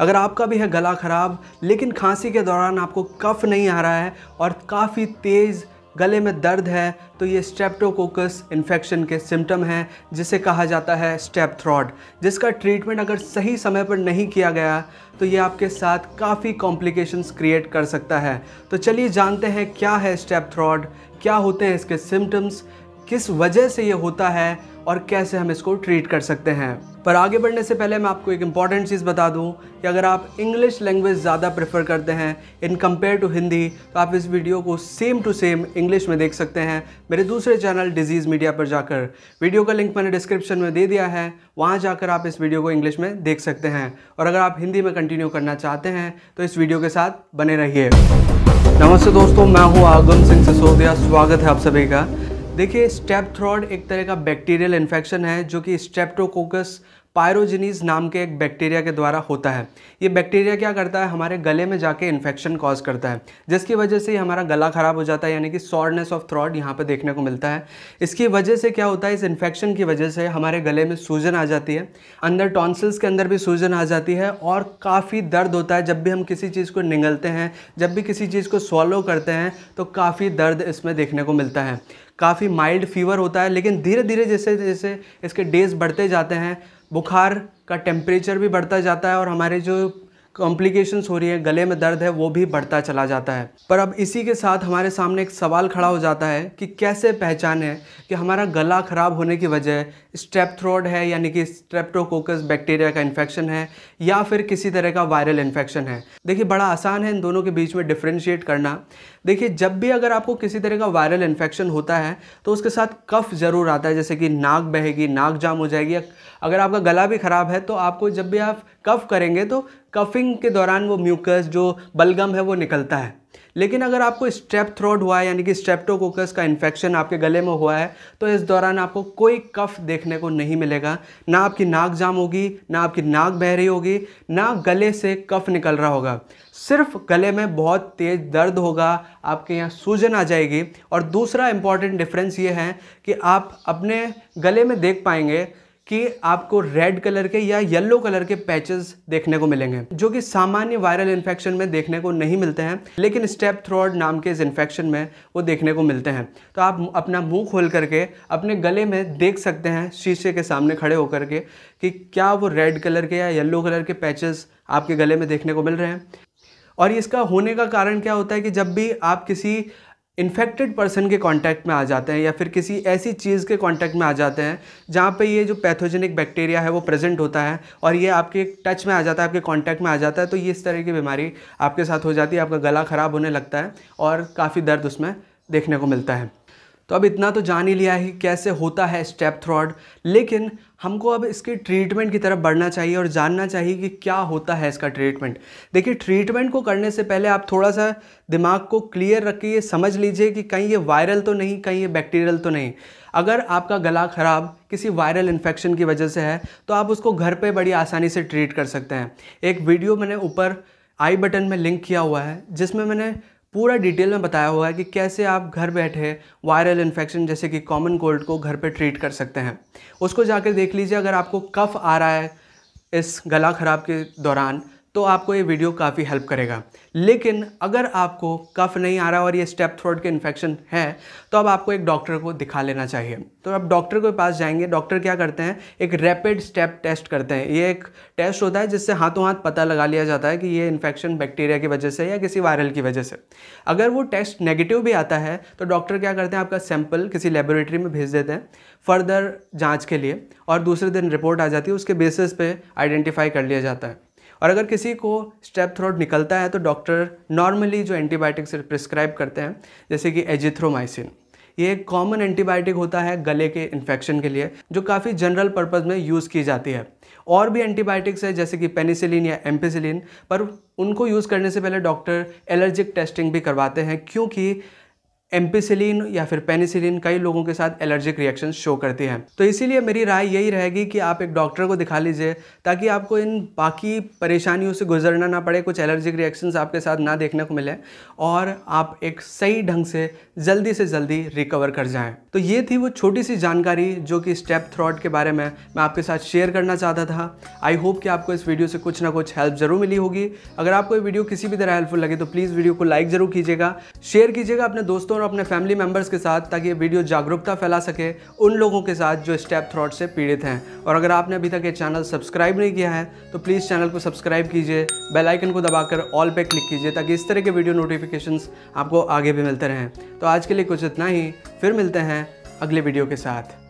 अगर आपका भी है गला ख़राब लेकिन खांसी के दौरान आपको कफ नहीं आ रहा है और काफ़ी तेज़ गले में दर्द है तो ये स्टेप्टोकोकस इन्फेक्शन के सिम्टम हैं जिसे कहा जाता है स्टेप थ्रॉड जिसका ट्रीटमेंट अगर सही समय पर नहीं किया गया तो ये आपके साथ काफ़ी कॉम्प्लिकेशंस क्रिएट कर सकता है तो चलिए जानते हैं क्या है स्टेप थ्रॉड क्या होते हैं इसके सिम्टम्स किस वजह से ये होता है और कैसे हम इसको ट्रीट कर सकते हैं पर आगे बढ़ने से पहले मैं आपको एक इम्पॉर्टेंट चीज़ बता दूं कि अगर आप इंग्लिश लैंग्वेज ज़्यादा प्रेफर करते हैं इन कंपेयर टू हिंदी तो आप इस वीडियो को सेम टू सेम इंग्लिश में देख सकते हैं मेरे दूसरे चैनल डिजीज़ मीडिया पर जाकर वीडियो का लिंक मैंने डिस्क्रिप्शन में दे दिया है वहाँ जाकर आप इस वीडियो को इंग्लिश में देख सकते हैं और अगर आप हिंदी में कंटिन्यू करना चाहते हैं तो इस वीडियो के साथ बने रहिए नमस्ते दोस्तों मैं हूँ आगम सिंह सिसोदिया स्वागत है आप सभी का देखिए स्टेप थ्रॉड एक तरह का बैक्टीरियल इन्फेक्शन है जो कि स्टेप्टोकोकस पायरोजिनीज नाम के एक बैक्टीरिया के द्वारा होता है ये बैक्टीरिया क्या करता है हमारे गले में जाके इन्फेक्शन कॉज करता है जिसकी वजह से हमारा गला ख़राब हो जाता है यानी कि सॉर्डनेस ऑफ थ्रॉट यहाँ पर देखने को मिलता है इसकी वजह से क्या होता है इस इन्फेक्शन की वजह से हमारे गले में सूजन आ जाती है अंदर टॉन्सिल्स के अंदर भी सूजन आ जाती है और काफ़ी दर्द होता है जब भी हम किसी चीज़ को निगलते हैं जब भी किसी चीज़ को सॉलो करते हैं तो काफ़ी दर्द इसमें देखने को मिलता है काफ़ी माइल्ड फीवर होता है लेकिन धीरे धीरे जैसे जैसे इसके डेज़ बढ़ते जाते हैं बुखार का टेम्परेचर भी बढ़ता जाता है और हमारे जो कॉम्प्लिकेशंस हो रही है गले में दर्द है वो भी बढ़ता चला जाता है पर अब इसी के साथ हमारे सामने एक सवाल खड़ा हो जाता है कि कैसे पहचान है कि हमारा गला ख़राब होने की वजह स्ट्रेप थ्रोड है यानी कि स्ट्रेप्टोकोकस बैक्टीरिया का इन्फेक्शन है या फिर किसी तरह का वायरल इन्फेक्शन है देखिए बड़ा आसान है इन दोनों के बीच में डिफ्रेंशिएट करना देखिए जब भी अगर आपको किसी तरह का वायरल इन्फेक्शन होता है तो उसके साथ कफ ज़रूर आता है जैसे कि नाक बहेगी नाक जाम हो जाएगी अगर आपका गला भी ख़राब है तो आपको जब भी आप कफ करेंगे तो कफिंग के दौरान वो म्यूकस जो बलगम है वो निकलता है लेकिन अगर आपको स्ट्रेप थ्रोट हुआ है यानी कि स्ट्रेप्टोकोकस का इन्फेक्शन आपके गले में हुआ है तो इस दौरान आपको कोई कफ देखने को नहीं मिलेगा ना आपकी नाक जाम होगी ना आपकी नाक बह रही होगी ना गले से कफ निकल रहा होगा सिर्फ गले में बहुत तेज़ दर्द होगा आपके यहाँ सूजन आ जाएगी और दूसरा इम्पॉर्टेंट डिफरेंस ये है कि आप अपने गले में देख पाएंगे कि आपको रेड कलर के या येलो कलर के पैचेस देखने को मिलेंगे जो कि सामान्य वायरल इन्फेक्शन में देखने को नहीं मिलते हैं लेकिन स्टेप थ्रॉड नाम के इस इन्फेक्शन में वो देखने को मिलते हैं तो आप अपना मुंह खोल करके अपने गले में देख सकते हैं शीशे के सामने खड़े होकर के कि क्या वो रेड कलर के या येल्लो कलर के पैचेस आपके गले में देखने को मिल रहे हैं और इसका होने का कारण क्या होता है कि जब भी आप किसी इन्फेक्टेड पर्सन के कांटेक्ट में आ जाते हैं या फिर किसी ऐसी चीज़ के कांटेक्ट में आ जाते हैं जहाँ पे ये जो पैथोजेनिक बैक्टीरिया है वो प्रेजेंट होता है और ये आपके टच में आ जाता है आपके कांटेक्ट में आ जाता है तो ये इस तरह की बीमारी आपके साथ हो जाती है आपका गला ख़राब होने लगता है और काफ़ी दर्द उसमें देखने को मिलता है तो अब इतना तो जान ही लिया है कि कैसे होता है स्टेप थ्रॉड लेकिन हमको अब इसके ट्रीटमेंट की तरफ बढ़ना चाहिए और जानना चाहिए कि क्या होता है इसका ट्रीटमेंट देखिए ट्रीटमेंट को करने से पहले आप थोड़ा सा दिमाग को क्लियर रखिए समझ लीजिए कि कहीं ये वायरल तो नहीं कहीं ये बैक्टीरियल तो नहीं अगर आपका गला ख़राब किसी वायरल इन्फेक्शन की वजह से है तो आप उसको घर पर बड़ी आसानी से ट्रीट कर सकते हैं एक वीडियो मैंने ऊपर आई बटन में लिंक किया हुआ है जिसमें मैंने पूरा डिटेल में बताया हुआ है कि कैसे आप घर बैठे वायरल इन्फेक्शन जैसे कि कॉमन कोल्ड को घर पे ट्रीट कर सकते हैं उसको जाकर देख लीजिए अगर आपको कफ़ आ रहा है इस गला ख़राब के दौरान तो आपको ये वीडियो काफ़ी हेल्प करेगा लेकिन अगर आपको कफ नहीं आ रहा और ये स्टेप थ्रोट के इन्फेक्शन है तो अब आपको एक डॉक्टर को दिखा लेना चाहिए तो आप डॉक्टर के पास जाएंगे डॉक्टर क्या करते हैं एक रैपिड स्टेप टेस्ट करते हैं ये एक टेस्ट होता है जिससे हाथों हाथ पता लगा लिया जाता है कि ये इन्फेक्शन बैक्टीरिया की वजह से या किसी वायरल की वजह से अगर वो टेस्ट नेगेटिव भी आता है तो डॉक्टर क्या करते हैं आपका सैंपल किसी लेबोरेटरी में भेज देते हैं फर्दर जाँच के लिए और दूसरे दिन रिपोर्ट आ जाती है उसके बेसिस पर आइडेंटिफाई कर लिया जाता है और अगर किसी को स्टेप थ्रोट निकलता है तो डॉक्टर नॉर्मली जो एंटीबायोटिक्स प्रिस्क्राइब करते हैं जैसे कि एजिथ्रोमाइसिन ये एक कॉमन एंटीबायोटिक होता है गले के इन्फेक्शन के लिए जो काफ़ी जनरल पर्पज़ में यूज़ की जाती है और भी एंटीबायोटिक्स है जैसे कि पेनिसिलिन या एम्पिसिलिन पर उनको यूज़ करने से पहले डॉक्टर एलर्जिक टेस्टिंग भी करवाते हैं क्योंकि एम्पीसिलिन या फिर पेनिसिलिन कई लोगों के साथ एलर्जिक रिएक्शन शो करती हैं तो इसीलिए मेरी राय यही रहेगी कि आप एक डॉक्टर को दिखा लीजिए ताकि आपको इन बाकी परेशानियों से गुजरना ना पड़े कुछ एलर्जिक रिएक्शंस आपके साथ ना देखने को मिले और आप एक सही ढंग से जल्दी से जल्दी रिकवर कर जाएँ तो ये थी वो छोटी सी जानकारी जो कि स्टेप थ्रॉड के बारे में मैं आपके साथ शेयर करना चाहता था आई होप कि आपको इस वीडियो से कुछ ना कुछ हेल्प ज़रूर मिली होगी अगर आपको ये वीडियो किसी भी तरह हेल्पफुल लगे तो प्लीज़ वीडियो को लाइक ज़रूर कीजिएगा शेयर कीजिएगा अपने दोस्तों और अपने फैमिली मेम्बर्स के साथ ताकि ये वीडियो जागरूकता फैला सके उन लोगों के साथ जो स्टेप थ्रॉट से पीड़ित हैं और अगर आपने अभी तक ये चैनल सब्सक्राइब नहीं किया है तो प्लीज़ चैनल को सब्सक्राइब कीजिए बेलाइकन को दबाकर ऑल पे क्लिक कीजिए ताकि इस तरह के वीडियो नोटिफिकेशन आपको आगे भी मिलते रहें तो आज के लिए कुछ इतना ही फिर मिलते हैं अगले वीडियो के साथ